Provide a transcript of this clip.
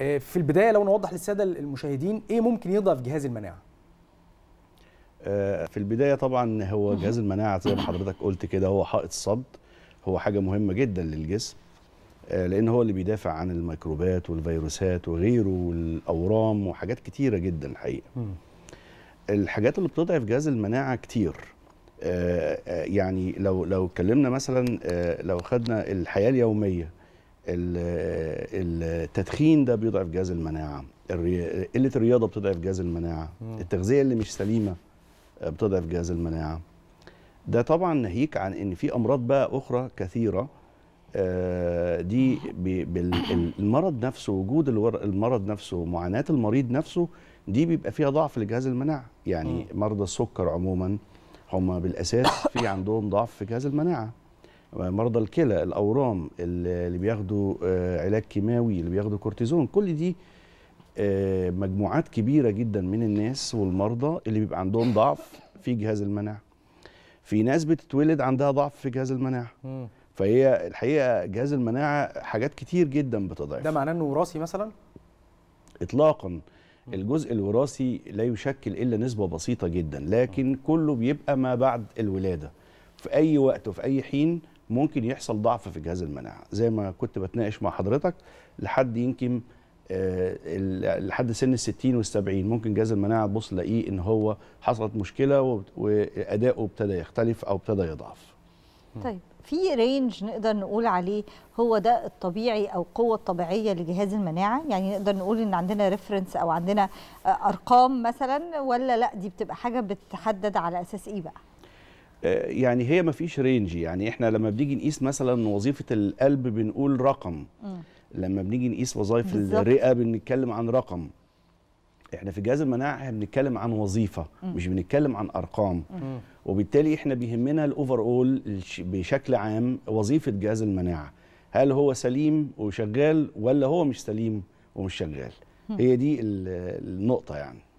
آه، في البدايه لو نوضح للساده المشاهدين ايه ممكن يضعف جهاز المناعه آه، في البدايه طبعا هو جهاز المناعه زي ما حضرتك قلت كده هو حائط الصد هو حاجه مهمه جدا للجسم آه، لان هو اللي بيدافع عن الميكروبات والفيروسات وغيره والاورام وحاجات كتيره جدا الحقيقه الحاجات اللي بتضعف جهاز المناعه كتير يعني لو لو اتكلمنا مثلا لو خدنا الحياه اليوميه التدخين ده بيضعف جهاز المناعه قله الرياضه بتضعف جهاز المناعه التغذيه اللي مش سليمه آه، بتضعف جهاز المناعه ده طبعا ناهيك عن ان في امراض بقى اخرى كثيره آه، دي بالمرض نفسه وجود المرض نفسه معاناه المريض نفسه دي بيبقى فيها ضعف لجهاز المناعه يعني مرضى السكر عموما هم بالاساس في عندهم ضعف في جهاز المناعه مرضى الكلى الاورام اللي بياخدوا آه، علاج كيماوي اللي بياخدوا كورتيزون كل دي آه، مجموعات كبيره جدا من الناس والمرضى اللي بيبقى عندهم ضعف في جهاز المناعه في ناس بتتولد عندها ضعف في جهاز المناعه فهي الحقيقه جهاز المناعه حاجات كتير جدا بتضعف ده معناه انه وراثي مثلا اطلاقا الجزء الوراثي لا يشكل الا نسبه بسيطه جدا لكن كله بيبقى ما بعد الولاده في اي وقت وفي اي حين ممكن يحصل ضعف في جهاز المناعه زي ما كنت بتناقش مع حضرتك لحد يمكن آه، لحد سن ال 60 وال 70 ممكن جهاز المناعه تبص تلاقيه ان هو حصلت مشكله واداؤه ابتدى يختلف او ابتدى يضعف. طيب في رينج نقدر نقول عليه هو ده الطبيعي او القوه الطبيعيه لجهاز المناعه يعني نقدر نقول ان عندنا ريفرنس او عندنا آه، ارقام مثلا ولا لا دي بتبقى حاجه بتتحدد على اساس ايه بقى؟ آه، يعني هي ما فيش رينج يعني احنا لما بنيجي نقيس مثلا وظيفه القلب بنقول رقم م. لما بنيجي نقيس وظائف الرئه بنتكلم عن رقم احنا في جهاز المناعه احنا بنتكلم عن وظيفه م. مش بنتكلم عن ارقام م. وبالتالي احنا بيهمنا الاوفر اول بشكل عام وظيفه جهاز المناعه هل هو سليم وشغال ولا هو مش سليم ومش شغال هي دي النقطه يعني